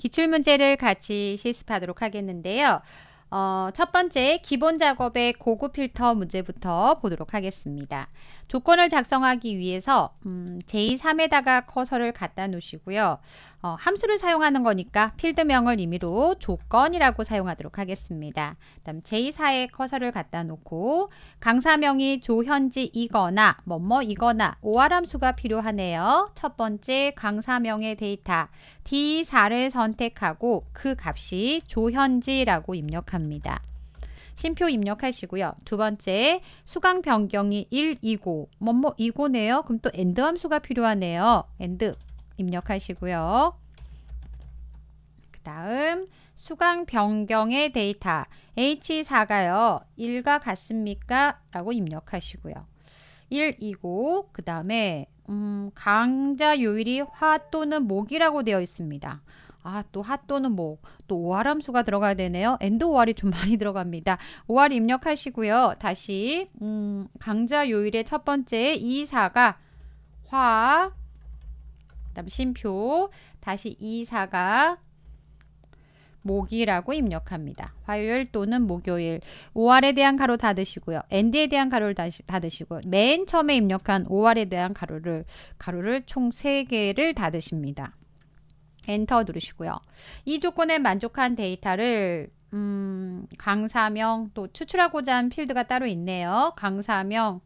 기출문제를 같이 실습하도록 하겠는데요. 어, 첫 번째 기본 작업의 고급 필터 문제부터 보도록 하겠습니다. 조건을 작성하기 위해서 음, 제3에다가 커서를 갖다 놓으시고요. 어, 함수를 사용하는 거니까 필드명을 임의로 조건이라고 사용하도록 하겠습니다. 그다음 제2사에 커서를 갖다 놓고 강사명이 조현지이거나 뭐뭐이거나 오아함수가 필요하네요. 첫 번째 강사명의 데이터 D4를 선택하고 그 값이 조현지라고 입력합니다. 심표 입력하시고요. 두 번째, 수강 변경이 1이고, 뭐뭐 이고네요. 그럼 또 엔드 함수가 필요하네요. 엔드 입력하시고요. 그 다음 수강 변경의 데이터 H4가요. 1과 같습니까? 라고 입력하시고요. 1이고 그 다음에 음, 강자 요일이 화 또는 목이라고 되어 있습니다. 아, 또하 또는 목, 또 오활함수가 들어가야 되네요. 엔드 오활이 좀 많이 들어갑니다. 오활 입력하시고요. 다시 음, 강자 요일의 첫 번째 2, 4가 화, 그다음 심표 다시 이사가 목이라고 입력합니다. 화요일 또는 목요일. 5월에 대한 가로 닫으시고요. 앤디에 대한 가로를 닫으시고요. 맨 처음에 입력한 5월에 대한 가로를 가로를 총 3개를 닫으십니다. 엔터 누르시고요. 이 조건에 만족한 데이터를 음, 강사명 또 추출하고자 한 필드가 따로 있네요. 강사명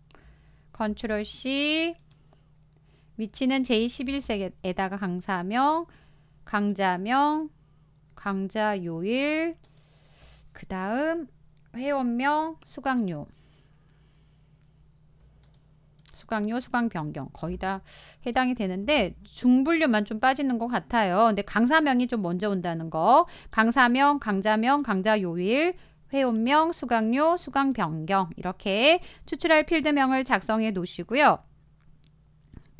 컨트롤 C 위치는 제11세에다가 강사명, 강자명, 강자 요일, 그 다음 회원명, 수강료, 수강료, 수강 변경 거의 다 해당이 되는데 중분류만 좀 빠지는 것 같아요. 근데 강사명이 좀 먼저 온다는 거, 강사명, 강자명, 강자 요일, 회원명, 수강료, 수강 변경 이렇게 추출할 필드명을 작성해 놓으시고요.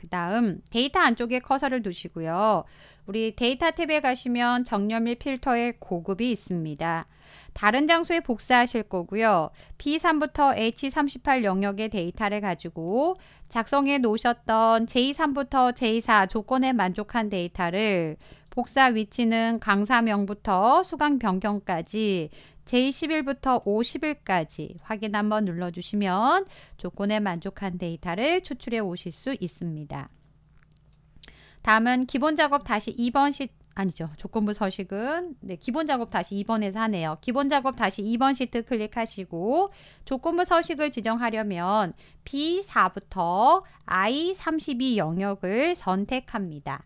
그 다음 데이터 안쪽에 커서를 두시고요. 우리 데이터 탭에 가시면 정렬 및 필터의 고급이 있습니다. 다른 장소에 복사하실 거고요. B3부터 H38 영역의 데이터를 가지고 작성해 놓으셨던 J3부터 J4 조건에 만족한 데이터를 복사 위치는 강사명부터 수강 변경까지 제2 1부터 50일까지 확인 한번 눌러주시면 조건에 만족한 데이터를 추출해 오실 수 있습니다. 다음은 기본 작업 다시 2번 시 아니죠. 조건부 서식은 네, 기본 작업 다시 2번에서 하네요. 기본 작업 다시 2번 시트 클릭하시고 조건부 서식을 지정하려면 B4부터 I32 영역을 선택합니다.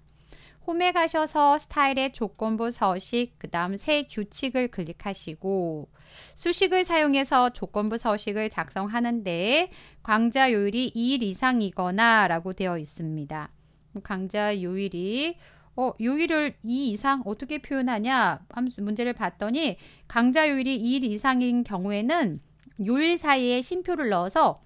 홈에 가셔서 스타일의 조건부 서식, 그 다음 새 규칙을 클릭하시고 수식을 사용해서 조건부 서식을 작성하는데 강좌 요일이 2일 이상이거나 라고 되어 있습니다. 강좌 요일이 어, 요일을 2 이상 어떻게 표현하냐 문제를 봤더니 강좌 요일이 2일 이상인 경우에는 요일 사이에 심표를 넣어서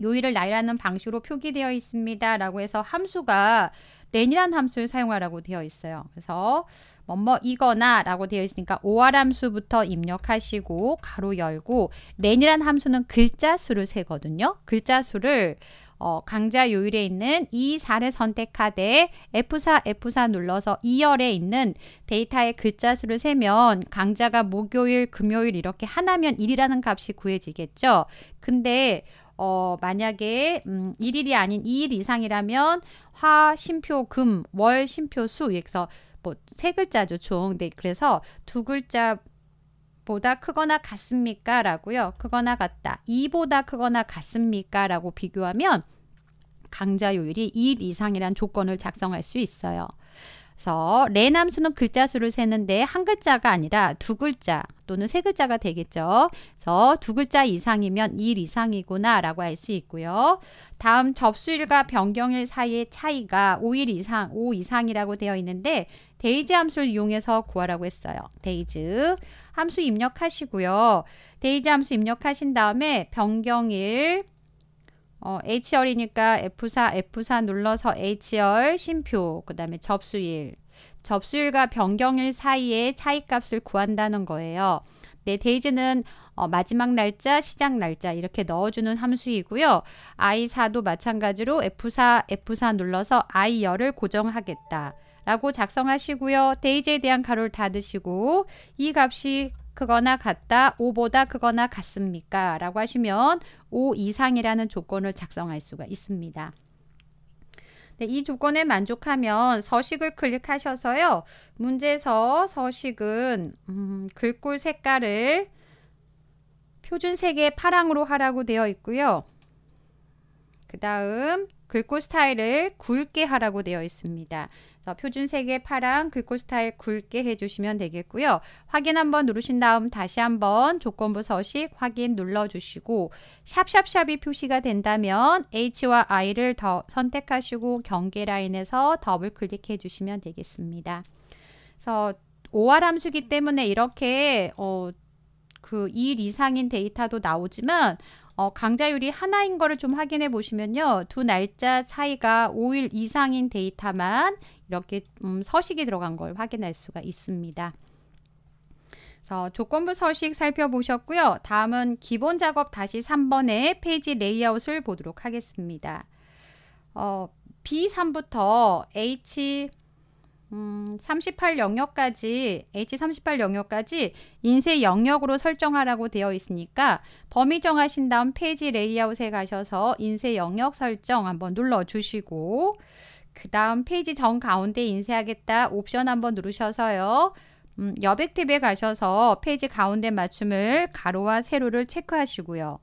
요일을 날열하는 방식으로 표기되어 있습니다. 라고 해서 함수가 len이란 함수를 사용하라고 되어 있어요. 그래서 뭐 뭐이거나 라고 되어 있으니까 오알 함수부터 입력하시고 가로 열고 len이란 함수는 글자 수를 세거든요. 글자 수를 어, 강좌 요일에 있는 E4를 선택하되 F4, F4 눌러서 2열에 있는 데이터의 글자 수를 세면 강좌가 목요일, 금요일 이렇게 하나면 1이라는 값이 구해지겠죠. 근데 어, 만약에 음, 1일이 아닌 2일 이상이라면 화, 심표, 금, 월, 심표, 수 그래서 뭐세 글자죠 총. 네, 그래서 두 글자 보다 크거나 같습니까? 라고요. 크거나 같다. 2보다 크거나 같습니까? 라고 비교하면 강자 요율이 2일 이상이란 조건을 작성할 수 있어요. 그래서 레남수는 글자 수를 세는데 한 글자가 아니라 두 글자 또는 세 글자가 되겠죠. 그래서 두 글자 이상이면 일 이상이구나 라고 할 수 있고요. 다음 접수일과 변경일 사이의 차이가 5일 이상, 5 이상이라고 되어 있는데 데이즈 함수를 이용해서 구하라고 했어요. 데이즈 함수 입력하시고요. 데이즈 함수 입력하신 다음에 변경일 어, HR이니까 F4, F4 눌러서 HR, 심표, 그 다음에 접수일. 접수일과 변경일 사이의 차이값을 구한다는 거예요. 네, 데이즈는 어, 마지막 날짜, 시작 날짜 이렇게 넣어주는 함수이고요. I4도 마찬가지로 F4, F4 눌러서 I열을 고정하겠다. 라고 작성하시고요. 데이즈에 대한 가로를 닫으시고 이 값이 크거나 같다, 5보다 크거나 같습니까? 라고 하시면 5 이상이라는 조건을 작성할 수가 있습니다. 네, 이 조건에 만족하면 서식을 클릭하셔서요. 문제에서 서식은 음, 글꼴 색깔을 표준색의 파랑으로 하라고 되어 있고요. 그 다음 글꼴 스타일을 굵게 하라고 되어 있습니다. 표준색의 파랑 글꼴 스타일 굵게 해주시면 되겠고요. 확인 한번 누르신 다음 다시 한번 조건부 서식 확인 눌러주시고 샵샵샵이 표시가 된다면 H와 I를 더 선택하시고 경계 라인에서 더블 클릭해 주시면 되겠습니다. 그래서 오알 함수기 때문에 이렇게 어, 그일 이상인 데이터도 나오지만 어, 강좌율이 하나인 거를 좀 확인해 보시면요. 두 날짜 차이가 5일 이상인 데이터만 이렇게 음, 서식이 들어간 걸 확인할 수가 있습니다. 그래서 조건부 서식 살펴보셨고요. 다음은 기본 작업 다시 3번의 페이지 레이아웃을 보도록 하겠습니다. 어, B3부터 H 음, 38 영역까지 H38 영역까지 인쇄 영역으로 설정하라고 되어 있으니까 범위 정하신 다음 페이지 레이아웃에 가셔서 인쇄 영역 설정 한번 눌러 주시고 그 다음 페이지 정 가운데 인쇄하겠다 옵션 한번 누르셔서요. 음, 여백 탭에 가셔서 페이지 가운데 맞춤을 가로와 세로를 체크하시고요.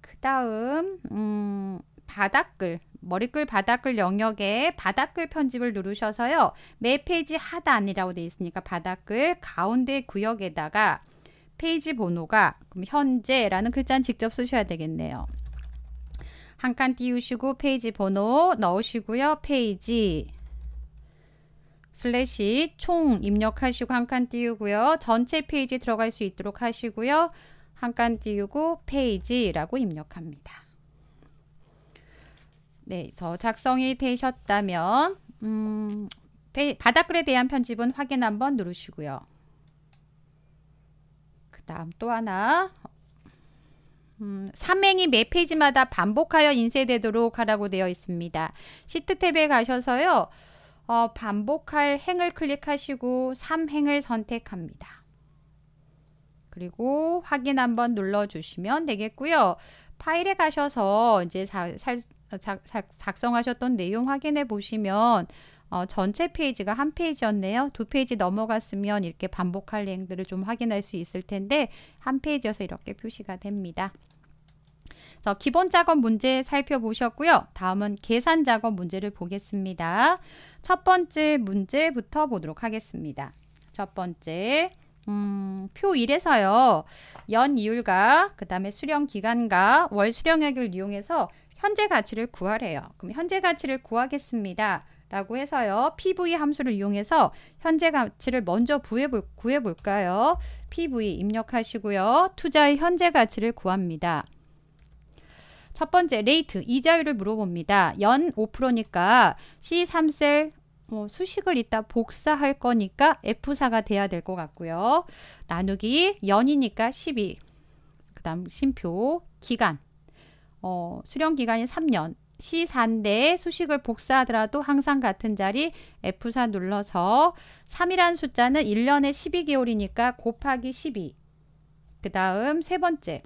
그 다음 음, 바닥글 머리글 바닥글 영역에 바닥글 편집을 누르셔서요. 매 페이지 하단이라고 되어 있으니까 바닥글 가운데 구역에다가 페이지 번호가 그럼 현재라는 글자는 직접 쓰셔야 되겠네요. 한 칸 띄우시고 페이지 번호 넣으시고요. 페이지 슬래시 총 입력하시고 한 칸 띄우고요. 전체 페이지 들어갈 수 있도록 하시고요. 한 칸 띄우고 페이지라고 입력합니다. 네, 더 작성이 되셨다면 음, 바닥글에 대한 편집은 확인 한번 누르시고요. 그 다음 또 하나 음, 삼행이 매 페이지마다 반복하여 인쇄되도록 하라고 되어 있습니다. 시트 탭에 가셔서요. 어, 반복할 행을 클릭하시고 3행을 선택합니다. 그리고 확인 한번 눌러주시면 되겠고요. 파일에 가셔서 이제 사, 살, 작, 작, 성하셨던 내용 확인해 보시면 어, 전체 페이지가 한 페이지였네요. 두 페이지 넘어갔으면 이렇게 반복할 내용들을 좀 확인할 수 있을 텐데 한 페이지여서 이렇게 표시가 됩니다. 자, 기본 작업 문제 살펴보셨고요. 다음은 계산 작업 문제를 보겠습니다. 첫 번째 문제부터 보도록 하겠습니다. 첫 번째 음, 표 1에서요. 연 이율과 그 다음에 수령 기간과 월 수령액을 이용해서 현재 가치를 구하래요. 그럼 현재 가치를 구하겠습니다. 라고 해서요. PV 함수를 이용해서 현재 가치를 먼저 구해볼, 구해볼까요? PV 입력하시고요. 투자의 현재 가치를 구합니다. 첫 번째 레이트 이자율을 물어봅니다. 연 5%니까 C3셀 어, 수식을 이따 복사할 거니까 F4가 돼야 될 것 같고요. 나누기 연이니까 12. 그 다음 심표 기간 어, 수령 기간이 3년, C4인데 수식을 복사하더라도 항상 같은 자리 F4 눌러서 3이라는 숫자는 1년에 12개월이니까 곱하기 12. 그 다음 세 번째,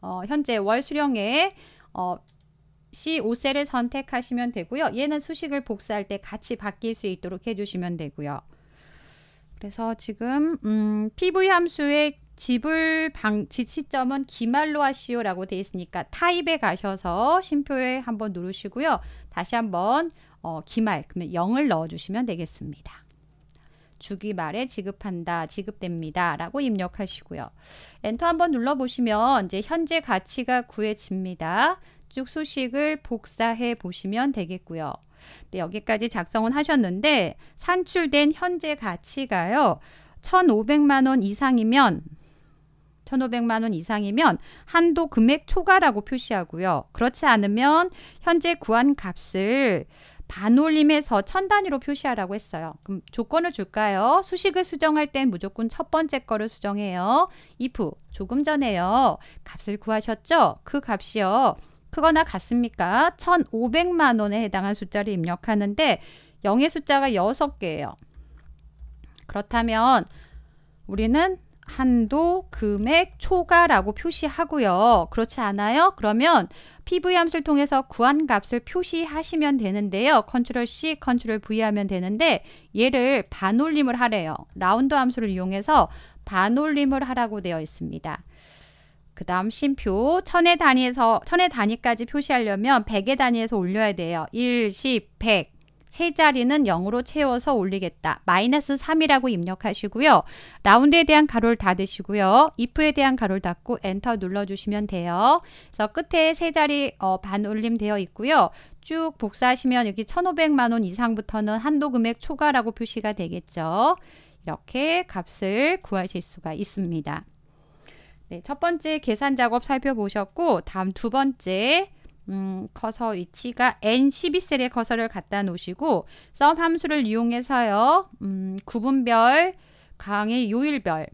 어, 현재 월 수령에 어, C5셀을 선택하시면 되고요. 얘는 수식을 복사할 때 같이 바뀔 수 있도록 해주시면 되고요. 그래서 지금 음, PV 함수의 지불 방지 시점은 기말로 하시오라고 되어 있으니까 타입에 가셔서 심표에 한번 누르시고요. 다시 한번 어, 기말 그러면 0을 넣어주시면 되겠습니다. 주기 말에 지급한다, 지급됩니다. 라고 입력하시고요. 엔터 한번 눌러보시면 이제 현재 가치가 구해집니다. 쭉 수식을 복사해 보시면 되겠고요. 네, 여기까지 작성은 하셨는데 산출된 현재 가치가요. 1 5 0 0만원 이상이면 1,500만 원 이상이면 한도 금액 초과라고 표시하고요. 그렇지 않으면 현재 구한 값을 반올림해서 천 단위로 표시하라고 했어요. 그럼 조건을 줄까요? 수식을 수정할 땐 무조건 첫 번째 거를 수정해요. if 조금 전에요. 값을 구하셨죠? 그 값이요. 크거나 같습니까? 1 5 0 0만 원에 해당한 숫자를 입력하는데 0의 숫자가 6 개예요 그렇다면 우리는 한도, 금액, 초과라고 표시하고요. 그렇지 않아요? 그러면 PV 함수를 통해서 구한 값을 표시하시면 되는데요. 컨트롤 C, 컨트롤 V 하면 되는데 얘를 반올림을 하래요. 라운드 함수를 이용해서 반올림을 하라고 되어 있습니다. 그 다음 심표 천의 단위에서 천의 단위까지 표시하려면 1 0 0의 단위에서 올려야 돼요. 1, 10, 100세 자리는 0으로 채워서 올리겠다. 마이너스 3이라고 입력하시고요. 라운드에 대한 가로를 닫으시고요. if에 대한 가로를 닫고 엔터 눌러주시면 돼요. 그래서 끝에 세 자리 어, 반 올림 되어 있고요. 쭉 복사하시면 여기 1,500만원 이상부터는 한도 금액 초과라고 표시가 되겠죠. 이렇게 값을 구하실 수가 있습니다. 네, 첫 번째 계산 작업 살펴보셨고 다음 두 번째 음, 커서 위치가 N12셀의 커서를 갖다 놓으시고 썸 함수를 이용해서요. 음, 구분별, 강의 요일별,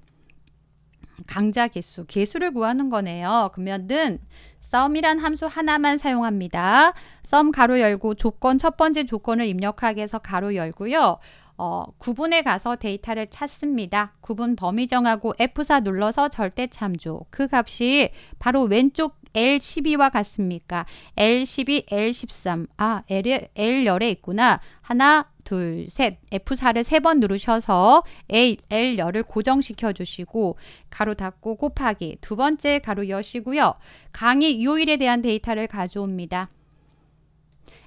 강자 개수, 개수를 구하는 거네요. 그러면은 썸이란 함수 하나만 사용합니다. 썸 가로 열고 조건 첫 번째 조건을 입력하게 해서 가로 열고요. 어, 구분에 가서 데이터를 찾습니다. 구분 범위 정하고 F4 눌러서 절대 참조. 그 값이 바로 왼쪽 L12와 같습니까? L12, L13. 아, L, L열에 있구나. 하나, 둘, 셋. F4를 세 번 누르셔서 A, L열을 고정시켜 주시고 가로 닫고 곱하기. 두 번째 가로 여시고요. 강의 요일에 대한 데이터를 가져옵니다.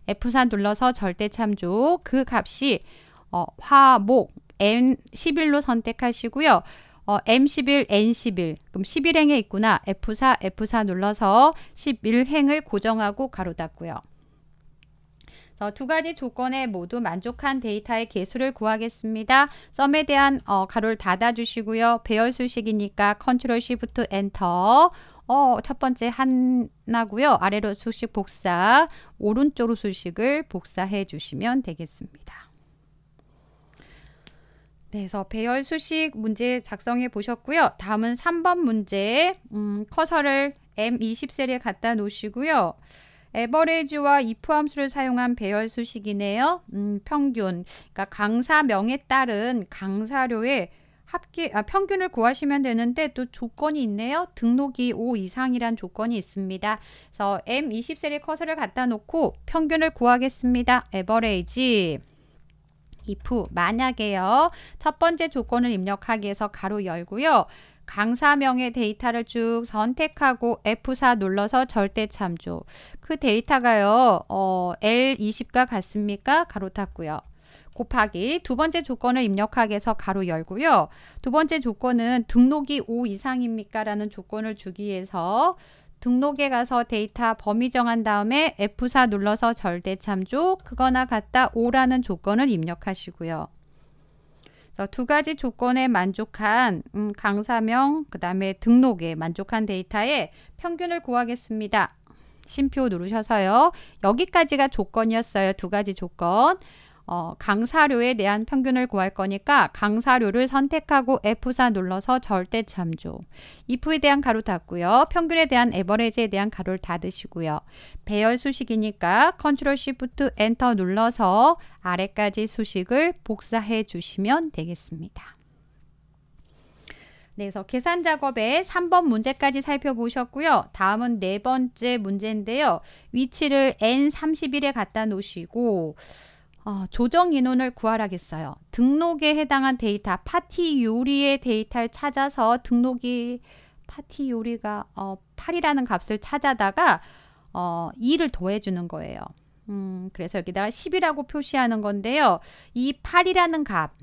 F4 눌러서 절대 참조. 그 값이 어, 화목 N11로 선택하시고요. 어, M11, N11, 그럼 11행에 있구나. F4, F4 눌러서 11행을 고정하고 가로 닫고요. 두 가지 조건에 모두 만족한 데이터의 개수를 구하겠습니다. 썸에 대한 어, 가로를 닫아주시고요. 배열수식이니까 컨트롤 시프트 엔터 어, 첫 번째 하나고요. 아래로 수식 복사, 오른쪽으로 수식을 복사해 주시면 되겠습니다. 그래서 배열 수식 문제 작성해 보셨고요. 다음은 3번 문제 음, 커서를 M20셀에 갖다 놓으시고요. 에버레지와 이 if 함수를 사용한 배열 수식이네요. 음, 평균, 그러니까 강사명에 따른 강사료의 합계 아, 평균을 구하시면 되는데 또 조건이 있네요. 등록이 5 이상이란 조건이 있습니다. 그래서 M20셀에 커서를 갖다 놓고 평균을 구하겠습니다. 에버레지 이 if 만약에요. 첫 번째 조건을 입력하기 위해서 가로 열고요. 강사명의 데이터를 쭉 선택하고 F4 눌러서 절대 참조. 그 데이터가요. 어, L20과 같습니까? 가로 닫고요 곱하기 두 번째 조건을 입력하기 위해서 가로 열고요. 두 번째 조건은 등록이 5 이상입니까? 라는 조건을 주기 위해서 등록에 가서 데이터 범위 정한 다음에 F4 눌러서 절대 참조 그거나 같다 5라는 조건을 입력하시고요. 그래서 두 가지 조건에 만족한 음, 강사명 그 다음에 등록에 만족한 데이터의 평균을 구하겠습니다. 심표 누르셔서요. 여기까지가 조건이었어요. 두 가지 조건. 어, 강사료에 대한 평균을 구할 거니까 강사료를 선택하고 F4 눌러서 절대 참조. if에 대한 가로 닫고요. 평균에 대한 에버레지에 대한 가로를 닫으시고요. 배열 수식이니까 컨트롤 시프트 엔터 눌러서 아래까지 수식을 복사해 주시면 되겠습니다. 네, 그래서 계산 작업에 3번 문제까지 살펴보셨고요. 다음은 네 번째 문제인데요. 위치를 N31에 갖다 놓으시고 어, 조정 인원을 구하라겠어요. 등록에 해당한 데이터, 파티 요리의 데이터를 찾아서 등록이 파티 요리가 어, 8이라는 값을 찾아다가 어, 2를 더해주는 거예요. 음, 그래서 여기다가 10이라고 표시하는 건데요. 이 8이라는 값,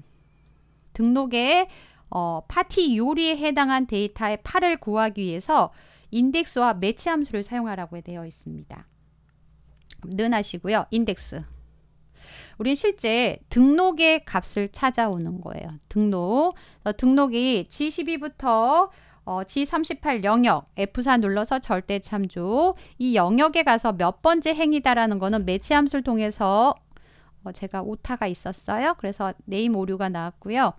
등록에 어, 파티 요리에 해당한 데이터의 8을 구하기 위해서 인덱스와 매치 함수를 사용하라고 되어 있습니다. 는 하시고요. 인덱스. 우리 실제 등록의 값을 찾아오는 거예요. 등록. 등록이 G12부터 어, G38 영역 F4 눌러서 절대 참조 이 영역에 가서 몇 번째 행위다라는 거는 매치 함수를 통해서 어, 제가 오타가 있었어요. 그래서 네임 오류가 나왔고요.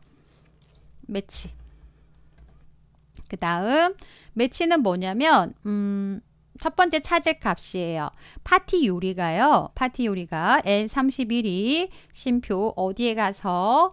매치 그 다음 매치는 뭐냐면 음, 첫 번째 차제 값이에요. 파티 요리가요. 파티 요리가 L31이 심표 어디에 가서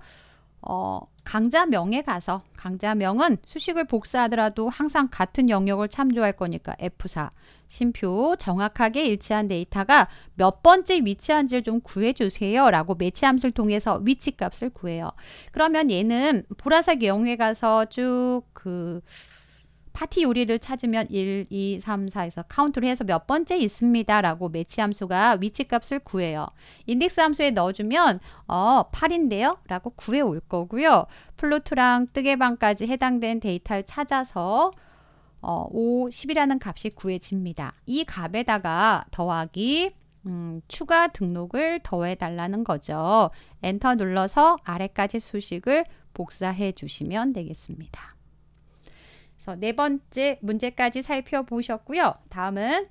어, 강자명에 가서 강자명은 수식을 복사하더라도 항상 같은 영역을 참조할 거니까 F4 심표 정확하게 일치한 데이터가 몇 번째 위치한지를 좀 구해주세요 라고 매치함수를 통해서 위치값을 구해요. 그러면 얘는 보라색 영역에 가서 쭉그 파티 요리를 찾으면 1, 2, 3, 4에서 카운트를 해서 몇 번째 있습니다라고 매치 함수가 위치값을 구해요. 인덱스 함수에 넣어주면 어 8인데요? 라고 구해올 거고요. 플루트랑 뜨개방까지 해당된 데이터를 찾아서 어, 5, 10이라는 값이 구해집니다. 이 값에다가 더하기 음, 추가 등록을 더해달라는 거죠. 엔터 눌러서 아래까지 수식을 복사해 주시면 되겠습니다. 그래서 네 번째 문제까지 살펴보셨고요. 다음은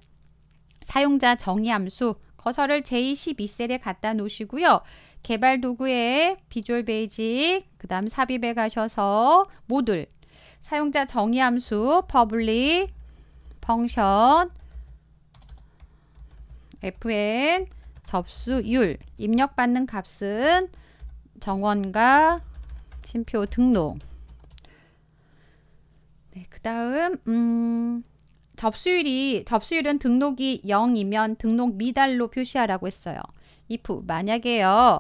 사용자 정의 함수 커서를 J12셀에 갖다 놓으시고요. 개발 도구에 비주얼 베이직, 그 다음 삽입에 가셔서 모듈, 사용자 정의 함수, 퍼블릭, 펑션, fn, 접수율, 입력받는 값은 정원과 심표 등록, 다음 음, 접수율이 접수율은 등록이 0이면 등록 미달로 표시하라고 했어요. if 만약에요.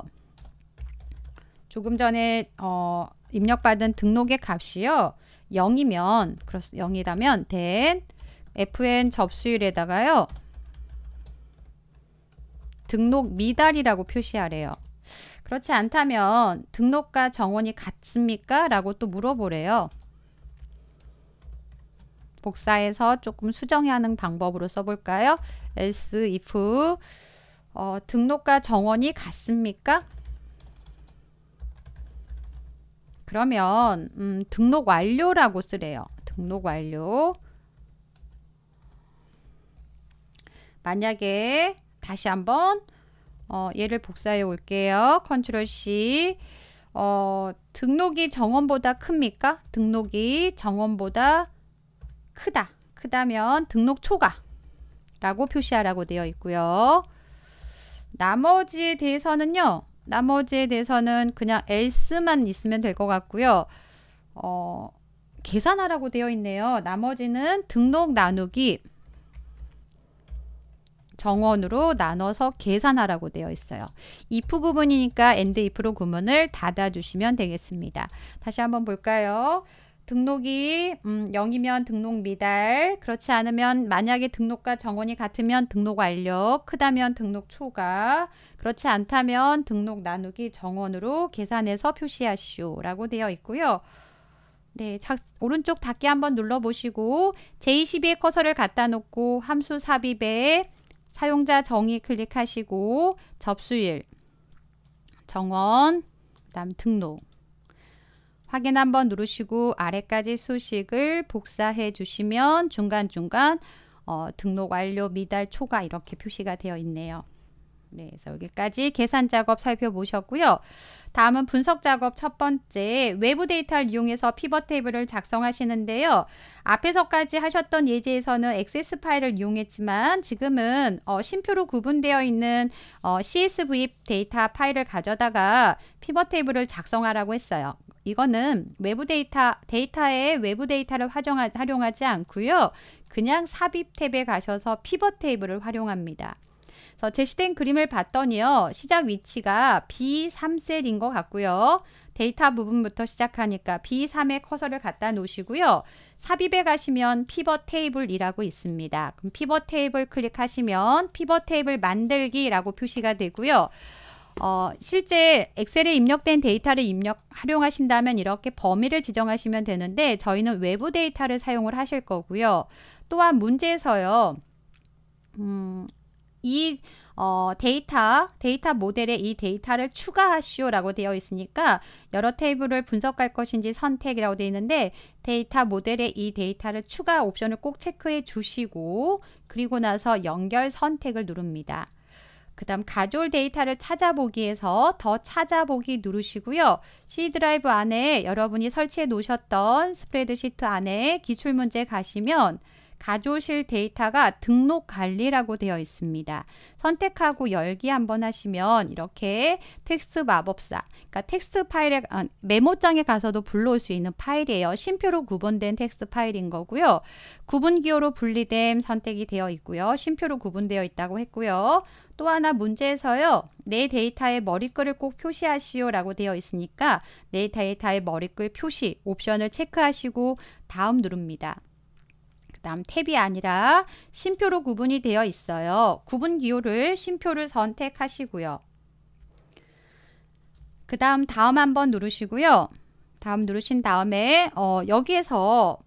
조금 전에 어, 입력받은 등록의 값이요. 0이면 그렇 0이라면 then fn 접수율에다가요. 등록 미달이라고 표시하래요. 그렇지 않다면 등록과 정원이 같습니까? 라고 또 물어보래요. 복사해서 조금 수정하는 방법으로 써볼까요? else if 어, 등록과 정원이 같습니까? 그러면 음, 등록 완료라고 쓰래요. 등록 완료 만약에 다시 한번 어, 얘를 복사해 올게요. 컨트롤 C 어, 등록이 정원보다 큽니까? 등록이 정원보다 크다. 크다면 등록 초과 라고 표시하라고 되어 있고요. 나머지에 대해서는요. 나머지에 대해서는 그냥 else만 있으면 될 것 같고요. 어, 계산하라고 되어 있네요. 나머지는 등록 나누기 정원으로 나눠서 계산하라고 되어 있어요. if 구문이니까 and if로 구문을 닫아주시면 되겠습니다. 다시 한번 볼까요? 등록이 음, 0이면 등록 미달, 그렇지 않으면 만약에 등록과 정원이 같으면 등록 완료, 크다면 등록 초과, 그렇지 않다면 등록 나누기 정원으로 계산해서 표시하시오라고 되어 있고요. 네, 자, 오른쪽 닫기 한번 눌러보시고 j 1 2의 커서를 갖다 놓고 함수 삽입에 사용자 정의 클릭하시고 접수일, 정원, 그 다음 등록 확인 한번 누르시고 아래까지 수식을 복사해 주시면 중간중간 어, 등록 완료 미달 초과 이렇게 표시가 되어 있네요. 네, 그래서 여기까지 계산 작업 살펴보셨고요. 다음은 분석 작업 첫 번째 외부 데이터를 이용해서 피벗 테이블을 작성하시는데요. 앞에서까지 하셨던 예제에서는 액세 파일을 이용했지만 지금은 어, 심표로 구분되어 있는 어, CSV 데이터 파일을 가져다가 피벗 테이블을 작성하라고 했어요. 이거는 외부 데이터, 데이터에 외부 데이터를 활용하, 활용하지 않고요. 그냥 삽입 탭에 가셔서 피벗 테이블을 활용합니다. 그래서 제시된 그림을 봤더니요. 시작 위치가 B3셀인 것 같고요. 데이터 부분부터 시작하니까 B3에 커서를 갖다 놓으시고요. 삽입에 가시면 피벗 테이블이라고 있습니다. 그럼 피벗 테이블 클릭하시면 피벗 테이블 만들기라고 표시가 되고요. 어, 실제 엑셀에 입력된 데이터를 입력 활용하신다면 이렇게 범위를 지정하시면 되는데 저희는 외부 데이터를 사용을 하실 거고요. 또한 문제에서요. 음, 이 어, 데이터, 데이터 모델에 이 데이터를 추가하시오라고 되어 있으니까 여러 테이블을 분석할 것인지 선택이라고 되어 있는데 데이터 모델에 이 데이터를 추가 옵션을 꼭 체크해 주시고 그리고 나서 연결 선택을 누릅니다. 그 다음 가졸 데이터를 찾아보기에서 더 찾아보기 누르시고요. C 드라이브 안에 여러분이 설치해 놓으셨던 스프레드시트 안에 기출문제 가시면 가져오실 데이터가 등록 관리라고 되어 있습니다. 선택하고 열기 한번 하시면 이렇게 텍스트 마법사, 그러니까 텍스트 파일에 아, 메모장에 가서도 불러올 수 있는 파일이에요. 심표로 구분된 텍스트 파일인 거고요. 구분 기호로 분리됨 선택이 되어 있고요. 심표로 구분되어 있다고 했고요. 또 하나 문제에서요. 내 데이터의 머리글을 꼭 표시하시오 라고 되어 있으니까 내 데이터의 머리글 표시 옵션을 체크하시고 다음 누릅니다. 그 다음 탭이 아니라 심표로 구분이 되어 있어요. 구분 기호를 심표를 선택하시고요. 그 다음 다음 한번 누르시고요. 다음 누르신 다음에 어, 여기에서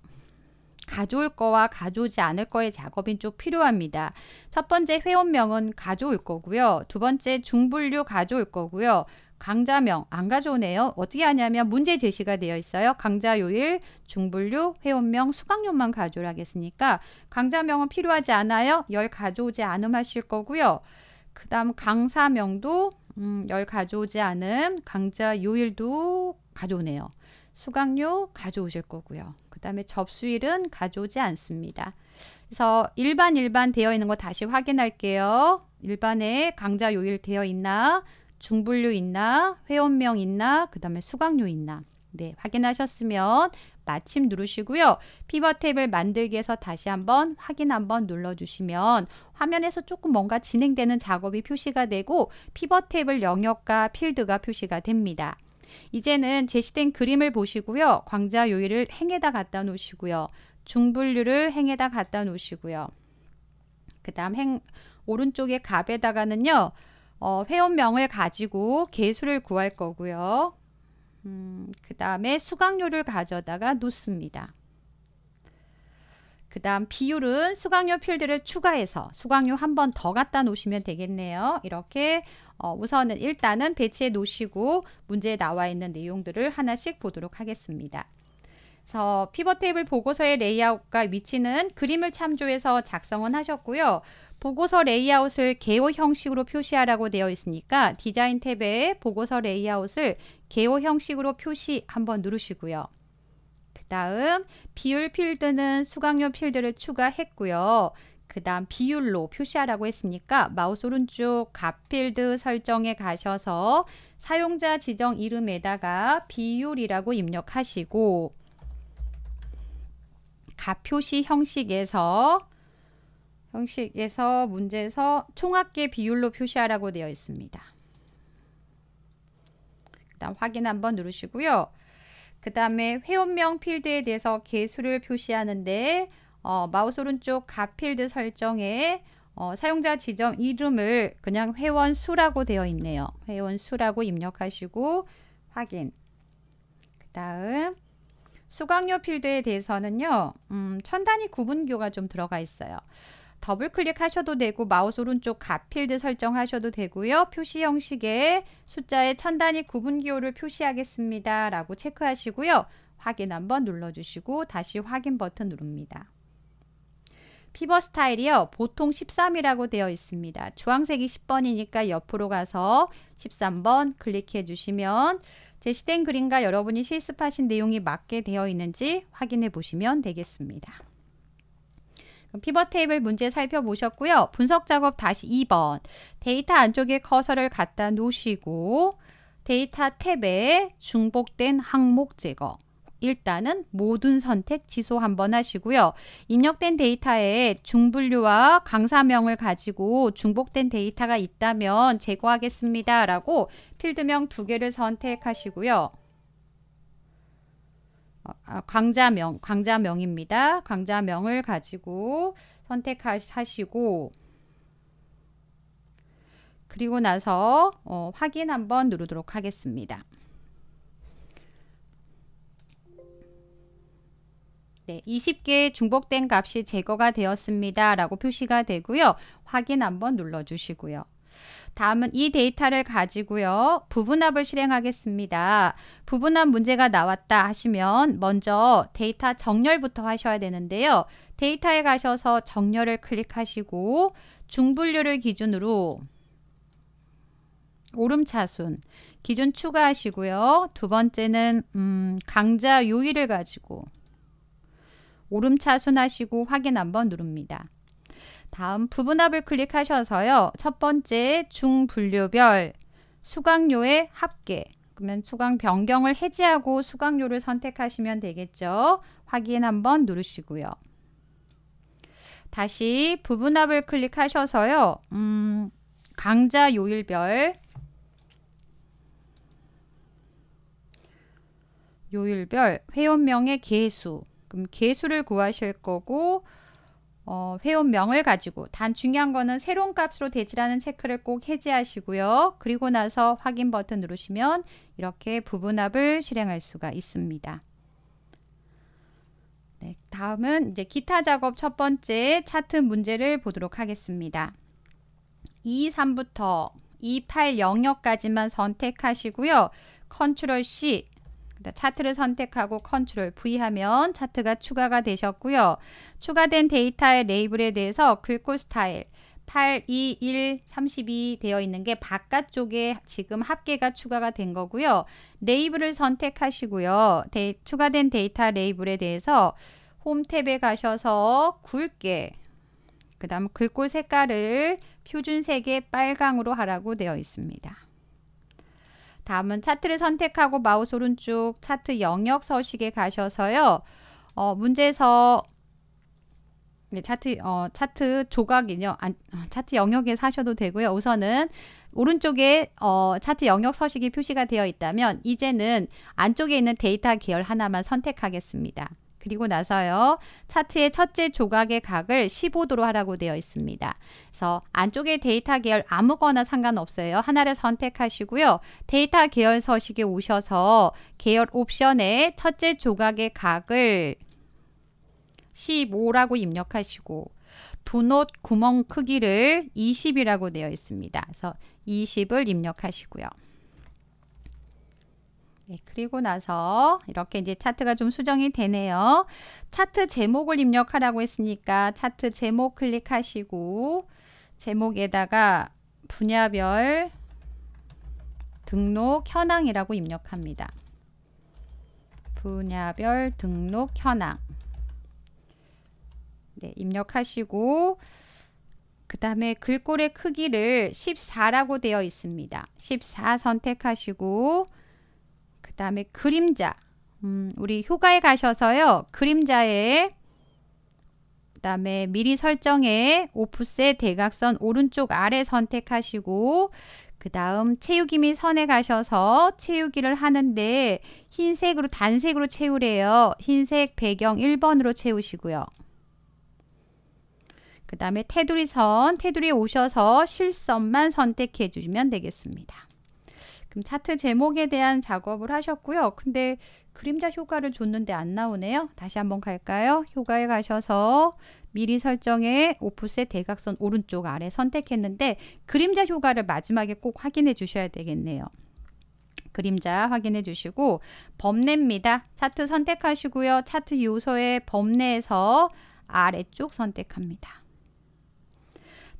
가져올 거와 가져오지 않을 거의 작업이 쭉 필요합니다. 첫 번째 회원명은 가져올 거고요. 두 번째 중분류 가져올 거고요. 강자명 안 가져오네요. 어떻게 하냐면 문제 제시가 되어 있어요. 강자 요일, 중분류, 회원명, 수강료만 가져오라겠습니까 강자명은 필요하지 않아요. 열 가져오지 않음 하실 거고요. 그 다음 강사명도 음, 열 가져오지 않음, 강자 요일도 가져오네요. 수강료 가져오실 거고요. 그 다음에 접수일은 가져오지 않습니다. 그래서 일반 일반 되어 있는 거 다시 확인할게요. 일반에 강자 요일 되어 있나? 중분류 있나, 회원명 있나, 그 다음에 수강료 있나. 네, 확인하셨으면 마침 누르시고요. 피벗 탭을 만들기에서 다시 한번 확인 한번 눌러주시면 화면에서 조금 뭔가 진행되는 작업이 표시가 되고 피벗 탭을 영역과 필드가 표시가 됩니다. 이제는 제시된 그림을 보시고요. 광자 요일을 행에다 갖다 놓으시고요. 중분류를 행에다 갖다 놓으시고요. 그 다음 행 오른쪽에 갑에다가는요. 어, 회원명을 가지고 개수를 구할 거고요. 음, 그 다음에 수강료를 가져다가 놓습니다. 그 다음 비율은 수강료 필드를 추가해서 수강료 한 번 더 갖다 놓으시면 되겠네요. 이렇게 어, 우선은 일단은 배치해 놓으시고 문제에 나와 있는 내용들을 하나씩 보도록 하겠습니다. 그래서 피벗 테이블 보고서의 레이아웃과 위치는 그림을 참조해서 작성은 하셨고요. 보고서 레이아웃을 개호 형식으로 표시하라고 되어 있으니까 디자인 탭에 보고서 레이아웃을 개호 형식으로 표시 한번 누르시고요. 그 다음 비율 필드는 수강료 필드를 추가했고요. 그 다음 비율로 표시하라고 했으니까 마우스 오른쪽 값 필드 설정에 가셔서 사용자 지정 이름에다가 비율이라고 입력하시고 가표시 형식에서 형식에서 문제에서 총합계 비율로 표시하라고 되어 있습니다. 일단 확인 한번 누르시고요. 그 다음에 회원명 필드에 대해서 개수를 표시하는데 어, 마우스 오른쪽 가필드 설정에 어, 사용자 지점 이름을 그냥 회원 수라고 되어 있네요. 회원 수라고 입력하시고 확인. 그 다음 수강료 필드에 대해서는요. 음, 천 단위 구분교가 좀 들어가 있어요. 더블 클릭하셔도 되고 마우스 오른쪽 가필드 설정하셔도 되고요. 표시 형식의 숫자의 천 단위 구분기호를 표시하겠습니다. 라고 체크하시고요. 확인 한번 눌러주시고 다시 확인 버튼 누릅니다. 피버 스타일이요. 보통 13이라고 되어 있습니다. 주황색이 10번이니까 옆으로 가서 13번 클릭해 주시면 제시된 그림과 여러분이 실습하신 내용이 맞게 되어 있는지 확인해 보시면 되겠습니다. 피벗 테이블 문제 살펴보셨고요. 분석 작업 다시 2번. 데이터 안쪽에 커서를 갖다 놓으시고 데이터 탭에 중복된 항목 제거. 일단은 모든 선택 취소 한번 하시고요. 입력된 데이터에 중분류와 강사명을 가지고 중복된 데이터가 있다면 제거하겠습니다. 라고 필드명 두 개를 선택하시고요. 어, 아, 강자명, 강자명입니다. 강자명을 가지고 선택하시고 그리고 나서 어, 확인 한번 누르도록 하겠습니다. 네, 20개의 중복된 값이 제거가 되었습니다. 라고 표시가 되고요. 확인 한번 눌러주시고요. 다음은 이 데이터를 가지고요. 부분합을 실행하겠습니다. 부분합 문제가 나왔다 하시면 먼저 데이터 정렬부터 하셔야 되는데요. 데이터에 가셔서 정렬을 클릭하시고 중분류를 기준으로 오름차순 기준 추가하시고요. 두 번째는 음, 강자 요일을 가지고 오름차순하시고 확인 한번 누릅니다. 다음 부분합을 클릭하셔서요. 첫 번째 중분류별 수강료의 합계 그러면 수강 변경을 해지하고 수강료를 선택하시면 되겠죠. 확인 한번 누르시고요. 다시 부분합을 클릭하셔서요. 음, 강좌 요일별 요일별 회원명의 개수 그럼 개수를 구하실 거고 어, 회원명을 가지고 단 중요한 거는 새로운 값으로 대지라는 체크를 꼭 해제하시고요. 그리고 나서 확인 버튼 누르시면 이렇게 부분합을 실행할 수가 있습니다. 네, 다음은 이제 기타 작업 첫 번째 차트 문제를 보도록 하겠습니다. 2, 3부터 2, 8 영역까지만 선택하시고요. 컨트롤 C 네, 차트를 선택하고 컨트롤 V 하면 차트가 추가가 되셨고요. 추가된 데이터의 레이블에 대해서 글꼴 스타일 8, 2, 1, 32 되어 있는 게 바깥쪽에 지금 합계가 추가가 된 거고요. 레이블을 선택하시고요. 데 추가된 데이터 레이블에 대해서 홈 탭에 가셔서 굵게 그 다음 글꼴 색깔을 표준색의 빨강으로 하라고 되어 있습니다. 다음은 차트를 선택하고 마우스 오른쪽 차트 영역 서식에 가셔서요. 어, 문제에서 네, 차트 어, 차트 조각이요. 안, 차트 영역에 사셔도 되고요. 우선은 오른쪽에 어, 차트 영역 서식이 표시가 되어 있다면 이제는 안쪽에 있는 데이터 계열 하나만 선택하겠습니다. 그리고 나서요. 차트의 첫째 조각의 각을 15도로 하라고 되어 있습니다. 그래서 안쪽에 데이터 계열 아무거나 상관없어요. 하나를 선택하시고요. 데이터 계열 서식에 오셔서 계열 옵션에 첫째 조각의 각을 15라고 입력하시고 도넛 구멍 크기를 20이라고 되어 있습니다. 그래서 20을 입력하시고요. 네, 그리고 나서 이렇게 이제 차트가 좀 수정이 되네요. 차트 제목을 입력하라고 했으니까 차트 제목 클릭하시고 제목에다가 분야별 등록 현황이라고 입력합니다. 분야별 등록 현황 네, 입력하시고 그 다음에 글꼴의 크기를 14라고 되어 있습니다. 14 선택하시고 다음에 그림자. 음, 우리 효과에 가셔서요. 그림자에 그다음에 미리 설정에 오프셋 대각선 오른쪽 아래 선택하시고 그 다음 채우기 및 선에 가셔서 채우기를 하는데 흰색으로 단색으로 채우래요. 흰색 배경 1번으로 채우시고요. 그 다음에 테두리 선, 테두리에 오셔서 실선만 선택해 주시면 되겠습니다. 그럼 차트 제목에 대한 작업을 하셨고요. 근데 그림자 효과를 줬는데 안 나오네요. 다시 한번 갈까요? 효과에 가셔서 미리 설정에 오프셋 대각선 오른쪽 아래 선택했는데 그림자 효과를 마지막에 꼭 확인해 주셔야 되겠네요. 그림자 확인해 주시고 범례입니다. 차트 선택하시고요. 차트 요소의 범례에서 아래쪽 선택합니다.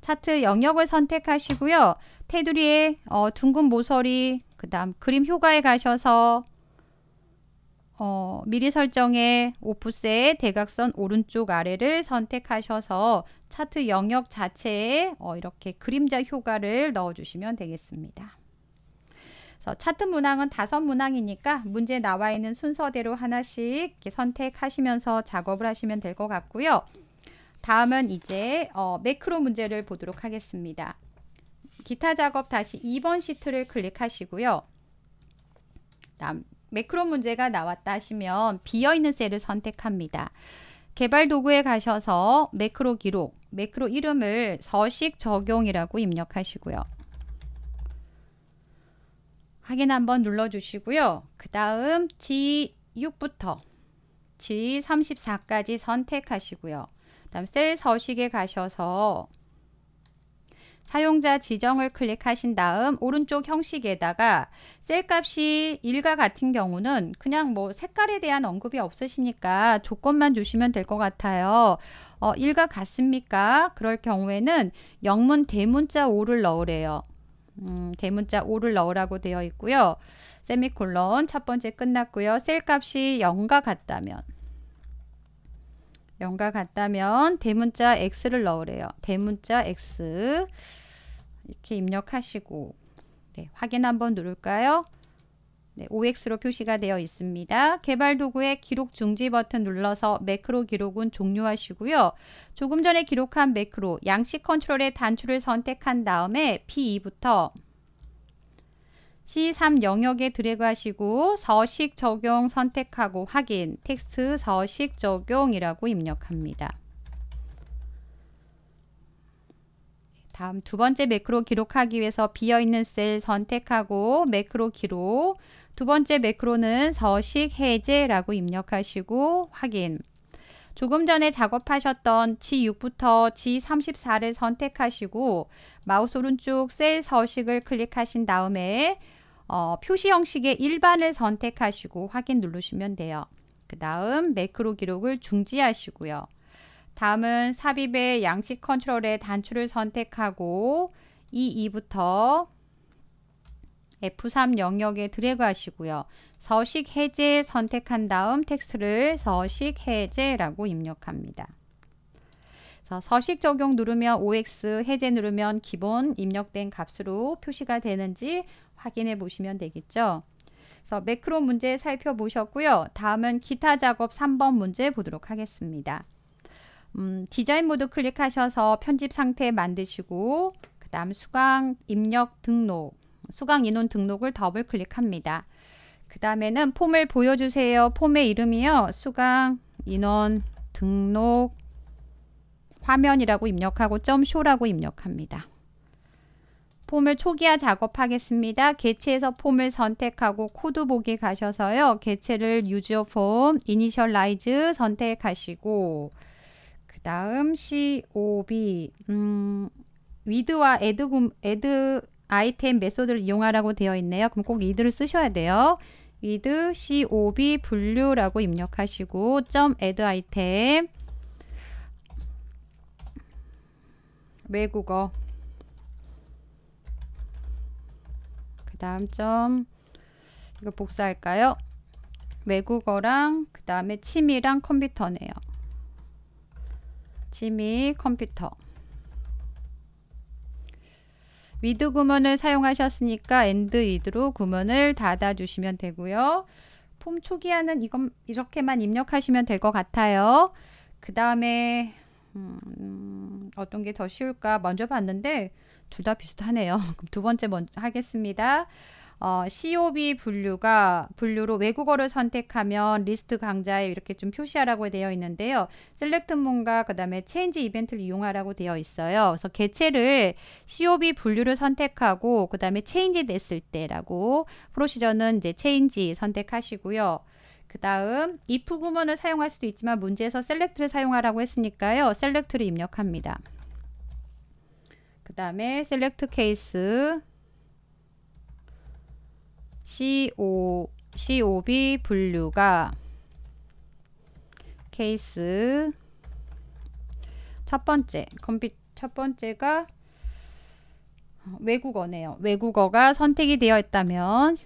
차트 영역을 선택하시고요. 테두리에 어, 둥근 모서리 그 다음 그림 효과에 가셔서 어, 미리 설정에 오프셋 대각선 오른쪽 아래를 선택하셔서 차트 영역 자체에 어, 이렇게 그림자 효과를 넣어주시면 되겠습니다. 그래서 차트 문항은 다섯 문항이니까 문제 나와 있는 순서대로 하나씩 선택하시면서 작업을 하시면 될 것 같고요. 다음은 이제 어, 매크로 문제를 보도록 하겠습니다. 기타 작업 다시 2번 시트를 클릭하시고요. 다음, 매크로 문제가 나왔다 하시면 비어있는 셀을 선택합니다. 개발 도구에 가셔서 매크로 기록, 매크로 이름을 서식 적용이라고 입력하시고요. 확인 한번 눌러주시고요. 그 다음 G6부터 G34까지 선택하시고요. 그 다음 셀 서식에 가셔서 사용자 지정을 클릭하신 다음 오른쪽 형식에다가 셀 값이 1과 같은 경우는 그냥 뭐 색깔에 대한 언급이 없으시니까 조건만 주시면 될 것 같아요. 어, 1과 같습니까? 그럴 경우에는 영문 대문자 5를 넣으래요. 음, 대문자 5를 넣으라고 되어 있고요. 세미콜론 첫 번째 끝났고요. 셀 값이 0과 같다면 0과 같다면 대문자 x를 넣으래요. 대문자 x 이렇게 입력하시고 네, 확인 한번 누를까요? 네, OX로 표시가 되어 있습니다. 개발 도구의 기록 중지 버튼 눌러서 매크로 기록은 종료하시고요. 조금 전에 기록한 매크로 양식 컨트롤의 단추를 선택한 다음에 P2부터 C3 영역에 드래그 하시고 서식 적용 선택하고 확인 텍스트 서식 적용이라고 입력합니다. 다음 두 번째 매크로 기록하기 위해서 비어있는 셀 선택하고 매크로 기록 두 번째 매크로는 서식 해제라고 입력하시고 확인 조금 전에 작업하셨던 G6부터 G34를 선택하시고 마우스 오른쪽 셀 서식을 클릭하신 다음에 어, 표시 형식의 일반을 선택하시고 확인 누르시면 돼요. 그 다음 매크로 기록을 중지하시고요. 다음은 삽입의 양식 컨트롤의 단추를 선택하고 E2부터 F3 영역에 드래그 하시고요. 서식 해제 선택한 다음 텍스트를 서식 해제라고 입력합니다. 서식 적용 누르면 OX 해제 누르면 기본 입력된 값으로 표시가 되는지 확인해 보시면 되겠죠. 그래서 매크로 문제 살펴보셨고요. 다음은 기타 작업 3번 문제 보도록 하겠습니다. 음, 디자인 모드 클릭하셔서 편집 상태 만드시고 그 다음 수강 입력 등록 수강 인원 등록을 더블 클릭합니다. 그 다음에는 폼을 보여주세요. 폼의 이름이요. 수강 인원 등록 화면이라고 입력하고 점쇼라고 입력합니다. 폼을 초기화 작업하겠습니다. 개체에서 폼을 선택하고 코드 보기 가셔서요. 개체를 유저 폼, 이니셜라이즈 선택하시고 그 다음 COB 음, 위드와 애드, 애드 아이템 메소드를 이용하라고 되어 있네요. 그럼 꼭 이드를 쓰셔야 돼요. 위드 COB 분류라고 입력하시고 점 a 드 아이템 외국어 다음 점 이거 복사할까요? 외국어랑 그 다음에 취미랑 컴퓨터네요. 취미 컴퓨터 위드 구문을 사용하셨으니까 엔드 이드로 구문을 닫아 주시면 되고요. 폼 초기화는 이건 이렇게만 입력하시면 될 것 같아요. 그 다음에 음, 어떤 게 더 쉬울까 먼저 봤는데 둘다 비슷하네요. 그럼 두 번째 먼저 하겠습니다. 어, COB 분류가 분류로 외국어를 선택하면 리스트 강좌에 이렇게 좀 표시하라고 되어 있는데요. 셀렉트 문과 그다음에 체인지 이벤트를 이용하라고 되어 있어요. 그래서 개체를 COB 분류를 선택하고 그다음에 체인지 됐을 때라고 프로시저는 이제 체인지 선택하시고요. 그 다음 if 구문을 사용할 수도 있지만 문제에서 셀렉트를 사용하라고 했으니까요. 셀렉트를 입력합니다. 그 다음에 셀렉트 케이스 CO, COB 분류가 케이스 첫 번째 컴퓨첫 번째가 외국어네요. 외국어가 선택이 되어 있다면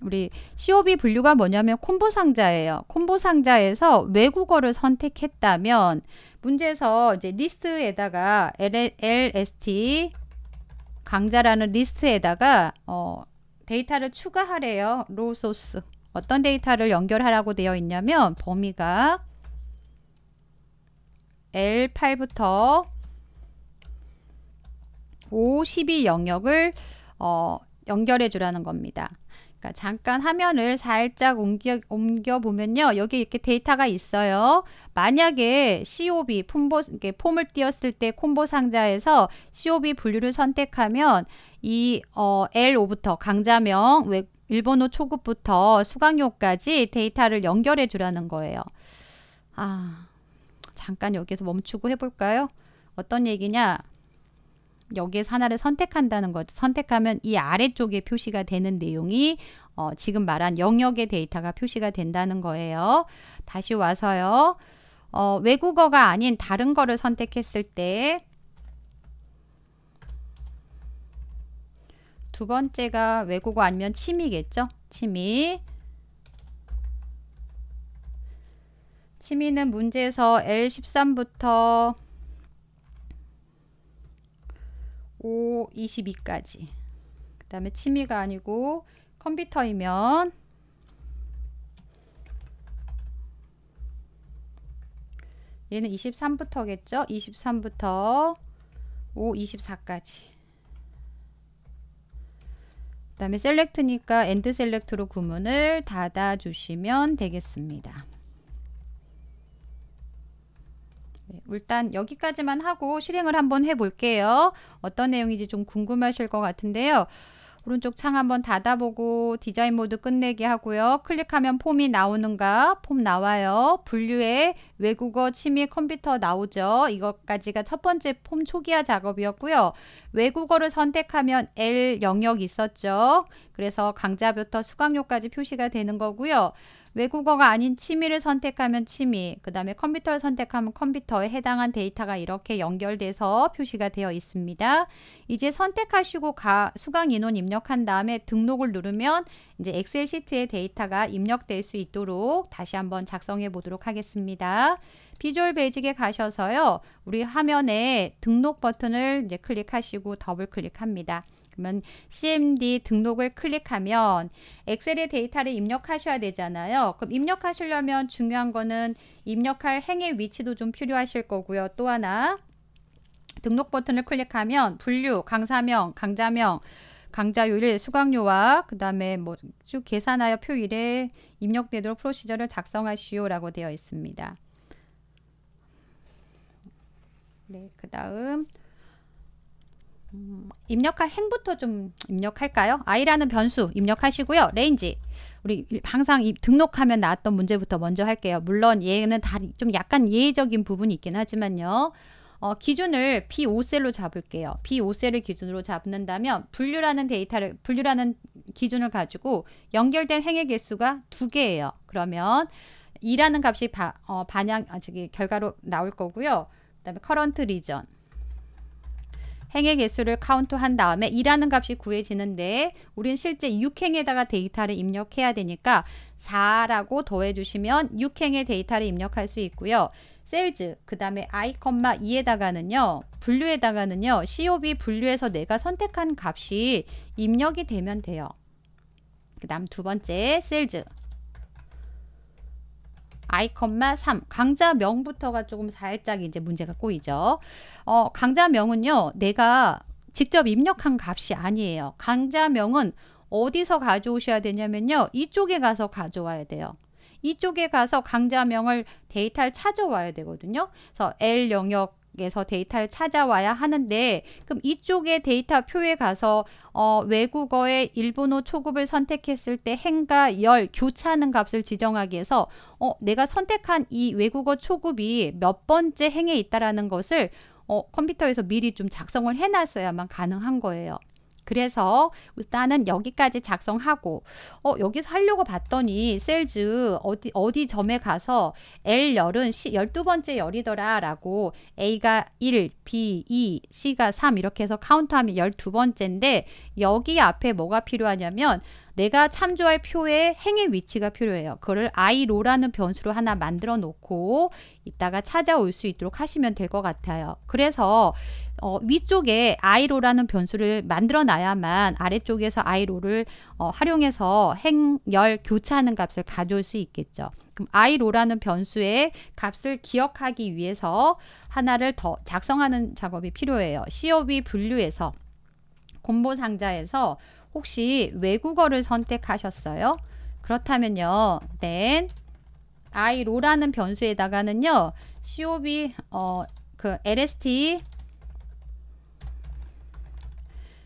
우리 COB 분류가 뭐냐면 콤보 상자예요. 콤보 상자에서 외국어를 선택했다면 문제에서 이제 리스트에다가 LST 강좌라는 리스트에다가 어, 데이터를 추가하래요. 로 소스. 어떤 데이터를 연결하라고 되어 있냐면 범위가 L8부터 O12 영역을 어, 연결해 주라는 겁니다. 그러니까 잠깐 화면을 살짝 옮겨, 옮겨 보면요. 여기 이렇게 데이터가 있어요. 만약에 COB 품보 이렇게 폼을 띄웠을때 콤보 상자에서 COB 분류를 선택하면 이 어, L5부터 강좌명 외, 일본어 초급부터 수강료까지 데이터를 연결해 주라는 거예요. 아, 잠깐 여기서 멈추고 해볼까요? 어떤 얘기냐? 여기에서 하나를 선택한다는 것, 선택하면 이 아래쪽에 표시가 되는 내용이 어, 지금 말한 영역의 데이터가 표시가 된다는 거예요. 다시 와서요. 어, 외국어가 아닌 다른 거를 선택했을 때 두 번째가 외국어 아니면 취미겠죠? 취미 취미는 문제에서 L13부터 5, 22까지 그 다음에 취미가 아니고 컴퓨터이면 얘는 23부터겠죠? 23부터 5, 24까지 그 다음에 셀렉트니까 엔드 셀렉트로 구문을 닫아 주시면 되겠습니다. 네, 일단 여기까지만 하고 실행을 한번 해볼게요. 어떤 내용인지 좀 궁금하실 것 같은데요. 오른쪽 창 한번 닫아보고 디자인 모드 끝내기 하고요. 클릭하면 폼이 나오는가? 폼 나와요. 분류에 외국어, 취미, 컴퓨터 나오죠. 이것까지가 첫 번째 폼 초기화 작업이었고요. 외국어를 선택하면 L 영역 있었죠. 그래서 강좌부터 수강료까지 표시가 되는 거고요. 외국어가 아닌 취미를 선택하면 취미, 그 다음에 컴퓨터를 선택하면 컴퓨터에 해당한 데이터가 이렇게 연결돼서 표시가 되어 있습니다. 이제 선택하시고 가, 수강 인원 입력한 다음에 등록을 누르면 이제 엑셀 시트에 데이터가 입력될 수 있도록 다시 한번 작성해 보도록 하겠습니다. 비주얼 베이직에 가셔서요. 우리 화면에 등록 버튼을 이제 클릭하시고 더블 클릭합니다. 그러면 CMD 등록을 클릭하면 엑셀의 데이터를 입력하셔야 되잖아요. 그럼 입력하시려면 중요한 거는 입력할 행의 위치도 좀 필요하실 거고요. 또 하나 등록 버튼을 클릭하면 분류, 강사명, 강자명, 강자요일, 수강료와 그 다음에 뭐 쭉 계산하여 표일에 입력되도록 프로시저를 작성하시오 라고 되어 있습니다. 네, 그 다음 음, 입력할 행부터 좀 입력할까요? i라는 변수 입력하시고요. 레인지 우리 항상 이 등록하면 나왔던 문제부터 먼저 할게요. 물론 얘는 다 좀 약간 예의적인 부분이 있긴 하지만요. 어, 기준을 B5셀로 잡을게요. B5셀을 기준으로 잡는다면 분류라는 데이터를 분류라는 기준을 가지고 연결된 행의 개수가 두 개예요. 그러면 2라는 값이 바, 어, 반향 아, 저기 결과로 나올 거고요. 그다음에 커런트 리전 행의 개수를 카운트한 다음에 이라는 값이 구해지는데 우린 실제 6행에다가 데이터를 입력해야 되니까 4라고 더해주시면 6행의 데이터를 입력할 수 있고요. 셀즈 그 다음에 i, 2에다가는요. 분류에다가는요. COB 분류에서 내가 선택한 값이 입력이 되면 돼요. 그 다음 두 번째 셀즈 아이컴마 3 강자명부터가 조금 살짝 이제 문제가 꼬이죠. 어, 강자명은요. 내가 직접 입력한 값이 아니에요. 강자명은 어디서 가져오셔야 되냐면요. 이쪽에 가서 가져와야 돼요. 이쪽에 가서 강자명을 데이터를 찾아와야 되거든요. 그래서 L 영역 에서 데이터를 찾아와야 하는데 그럼 이쪽에 데이터 표에 가서 어, 외국어의 일본어 초급을 선택했을 때 행과 열 교차하는 값을 지정하기 위해서 어, 내가 선택한 이 외국어 초급이 몇 번째 행에 있다라는 것을 어, 컴퓨터에서 미리 좀 작성을 해놨어야만 가능한 거예요. 그래서 일단은 여기까지 작성하고 어 여기서 려고 봤더니 셀즈 어디 어디 점에 가서 L 열은 C, 12번째 열이더라 라고 A가 1, B, 2, e, C가 3 이렇게 해서 카운트하면 12번째인데 여기 앞에 뭐가 필요하냐면 내가 참조할 표의 행의 위치가 필요해요. 그거를 i로라는 변수로 하나 만들어 놓고 이따가 찾아올 수 있도록 하시면 될 것 같아요. 그래서 어, 위쪽에 i로라는 변수를 만들어 놔야만 아래쪽에서 i로를 어, 활용해서 행 열 교차하는 값을 가져올 수 있겠죠. 그럼 i로라는 변수의 값을 기억하기 위해서 하나를 더 작성하는 작업이 필요해요. 시어비 분류에서 공보 상자에서 혹시 외국어를 선택하셨어요? 그렇다면요. then i 로라는 변수에다가는요. cob 어 그 lst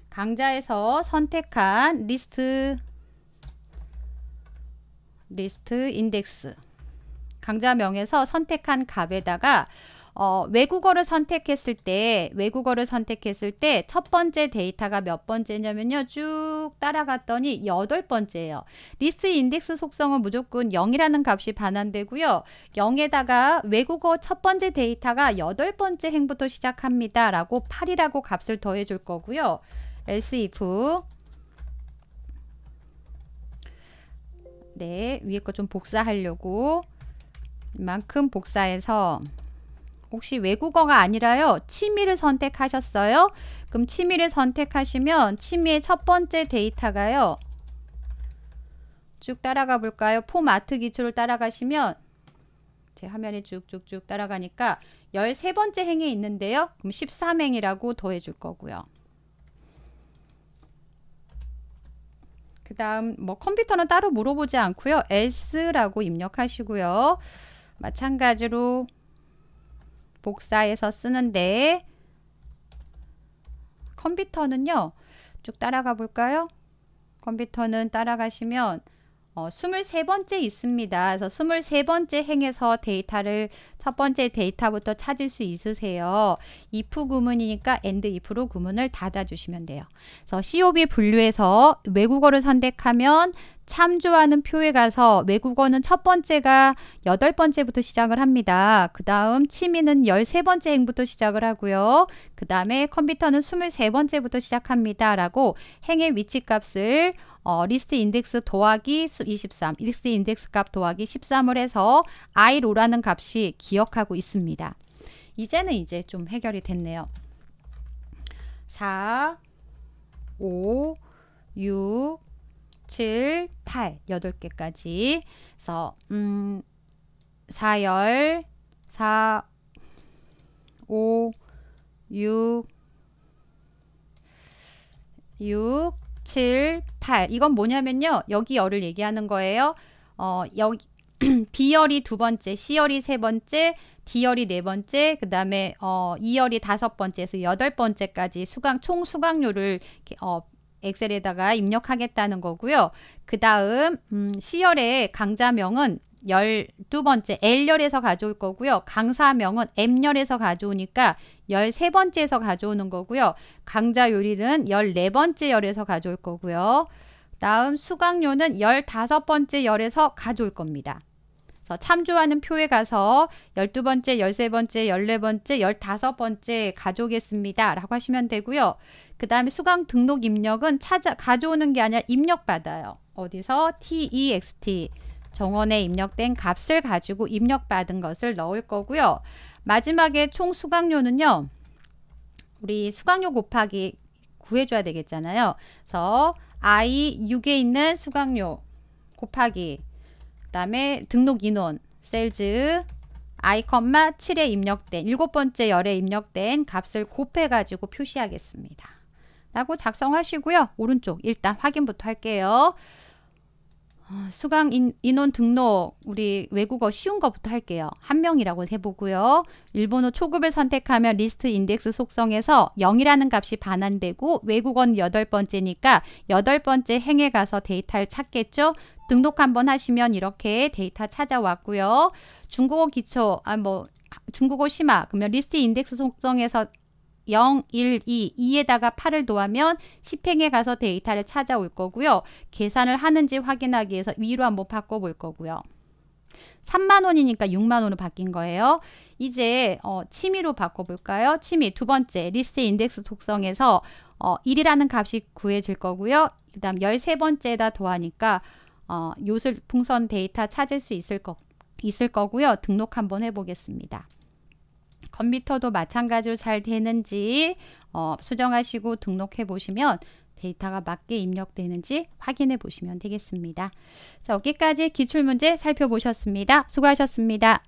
강좌에서 선택한 리스트 리스트 인덱스 강좌명에서 선택한 값에다가 어, 외국어를 선택했을 때 외국어를 선택했을 때 첫 번째 데이터가 몇 번째냐면요. 쭉 따라갔더니 여덟 번째예요. 리스트 인덱스 속성은 무조건 0이라는 값이 반환되고요. 0에다가 외국어 첫 번째 데이터가 여덟 번째 행부터 시작합니다. 라고 8이라고 값을 더해 줄 거고요. else if 네, 위에 거 좀 복사하려고 만큼 복사해서 혹시 외국어가 아니라요. 취미를 선택하셨어요? 그럼 취미를 선택하시면 취미의 첫 번째 데이터가요. 쭉 따라가 볼까요? 포마트 기초를 따라가시면 제 화면이 쭉쭉쭉 따라가니까 13번째 행에 있는데요. 그럼 13행이라고 더해 줄 거고요. 그 다음 뭐 컴퓨터는 따로 물어보지 않고요. S라고 입력하시고요. 마찬가지로 복사해서 쓰는데 컴퓨터는요. 쭉 따라가 볼까요? 컴퓨터는 따라가시면 23번째 어, 있습니다. 그래서 23번째 행에서 데이터를 첫 번째 데이터부터 찾을 수 있으세요. if 구문이니까 and if로 구문을 닫아주시면 돼요. 그래서 COB 분류에서 외국어를 선택하면 참조하는 표에 가서 외국어는 첫 번째가 여덟 번째부터 시작을 합니다. 그 다음 취미는 열세 번째 행부터 시작을 하고요. 그 다음에 컴퓨터는 2 3 번째부터 시작합니다. 라고 행의 위치값을 어, 리스트 인덱스 도하기 23, 리스트 인덱스 값 도하기 13을 해서 i로라는 값이 기억하고 있습니다. 이제는 이제 좀 해결이 됐네요. 4, 5, 6, 7, 8, 8개까지. 그래서, 음, 4열, 4, 5, 6, 6, 7, 8. 이건 뭐냐면요. 여기 열을 얘기하는 거예요. 어, 여기 B열이 두 번째, C열이 세 번째, D열이 네 번째, 그 다음에 어, E열이 다섯 번째에서 여덟 번째까지 수강, 총 수강료를 어, 엑셀에다가 입력하겠다는 거고요. 그 다음 음, C열의 강좌명은 열두 번째 L열에서 가져올 거고요. 강사명은 M열에서 가져오니까 열세 번째에서 가져오는 거고요. 강자 요리는 열네 번째 열에서 가져올 거고요. 다음 수강료는 열다 번째 열에서 가져올 겁니다. 참조하는 표에 가서 열두 번째 열세 번째 열네 번째 열다 번째 가져오겠습니다. 라고 하시면 되고요. 그 다음에 수강 등록 입력은 찾아 가져오는 게 아니라 입력받아요. 어디서 TEXT e 정원에 입력된 값을 가지고 입력받은 것을 넣을 거고요. 마지막에 총 수강료는요. 우리 수강료 곱하기 구해줘야 되겠잖아요. 그래서 i 6에 있는 수강료 곱하기 그 다음에 등록 인원 셀즈 i, 7에 입력된 일곱 번째 열에 입력된 값을 곱해 가지고 표시하겠습니다. 라고 작성하시고요. 오른쪽 일단 확인부터 할게요. 어, 수강 인원 등록 우리 외국어 쉬운 것부터 할게요. 한 명이라고 해보고요. 일본어 초급을 선택하면 리스트 인덱스 속성에서 0이라는 값이 반환되고 외국어는 여덟 번째니까 여덟 번째 행에 가서 데이터를 찾겠죠. 등록 한번 하시면 이렇게 데이터 찾아왔고요. 중국어 기초, 아 뭐 중국어 심화, 그러면 리스트 인덱스 속성에서 0, 1, 2, 2에다가 8을 도하면 10행에 가서 데이터를 찾아올 거고요. 계산을 하는지 확인하기 위해서 위로 한번 바꿔볼 거고요. 3만원이니까 6만원으로 바뀐 거예요. 이제 어, 취미로 바꿔볼까요? 취미 두 번째 리스트 인덱스 독성에서 어, 1이라는 값이 구해질 거고요. 그 다음 13번째에다 도하니까 어, 요술 풍선 데이터 찾을 수 있을, 거, 있을 거고요. 등록 한번 해보겠습니다. 컴퓨터도 마찬가지로 잘 되는지 어, 수정하시고 등록해 보시면 데이터가 맞게 입력되는지 확인해 보시면 되겠습니다. 자, 여기까지 기출문제 살펴보셨습니다. 수고하셨습니다.